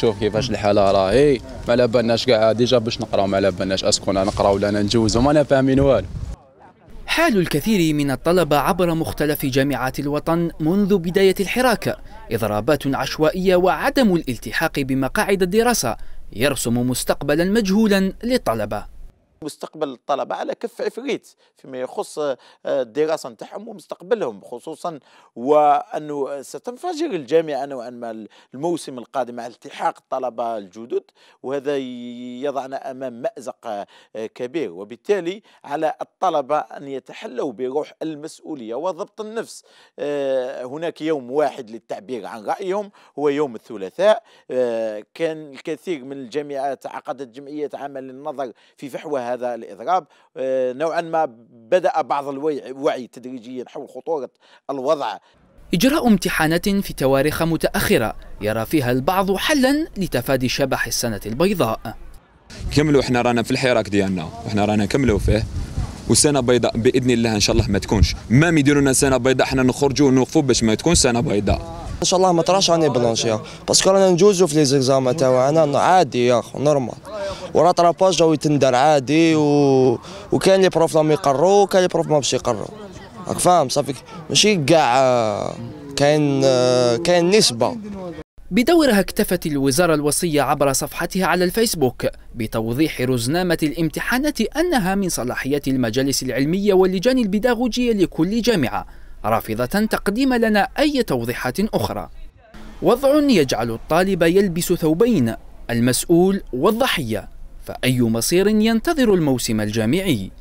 شوف كيفاش الحاله راهي ما على بالناش كاع ديجا باش نقراو ما على بالناش انا نقراو ولا انا نجوز ما فاهمين والو حال الكثير من الطلبة عبر مختلف جامعات الوطن منذ بداية الحراك إضرابات عشوائية وعدم الالتحاق بمقاعد الدراسة يرسم مستقبلا مجهولا للطلبة مستقبل الطلبة على كف عفريت فيما يخص آه، الدراسة نتاعهم ومستقبلهم خصوصا وأنه ستنفجر الجامعة نوعا ما الموسم القادم مع التحاق الطلبة الجدد وهذا يضعنا أمام مأزق آه، كبير وبالتالي على الطلبة أن يتحلوا بروح المسؤولية وضبط النفس آه، هناك يوم واحد للتعبير عن رأيهم هو يوم الثلاثاء كان الكثير من الجامعات عقدت جمعية عمل للنظر في فحوها هذا الإضراب آه، نوعا ما بدأ بعض الوعي تدريجيا حول خطورة الوضع إجراء امتحانات في تواريخ متأخرة يرى فيها البعض حلا لتفادي شبح السنة البيضاء كملوا احنا رانا في الحراك ديالنا احنا رانا كملوا فيه وسنة بيضاء بإذن الله إن شاء الله ما تكونش ما يديروا لنا سنة بيضاء احنا نخرجوا ونوقفوا باش ما تكون سنة بيضاء ان شاء الله ما تراش راني يا باسكو رانا نجوزو في لي زيكزام تاعنا عادي يا اخو نورمال وراتراباج طراباج جاو يتندر عادي و... وكان لي بروف راهم يقروا وكان لي بروف ما باش يقروا راك فاهم صافي ماشي كاع كاين كاين نسبه بدورها اكتفت الوزارة الوصية عبر صفحتها على الفيسبوك بتوضيح رزنامة الامتحانات أنها من صلاحيات المجالس العلمية واللجان البيداغوجية لكل جامعة رافضة تقديم لنا أي توضيحات أخرى وضع يجعل الطالب يلبس ثوبين المسؤول والضحية فأي مصير ينتظر الموسم الجامعي؟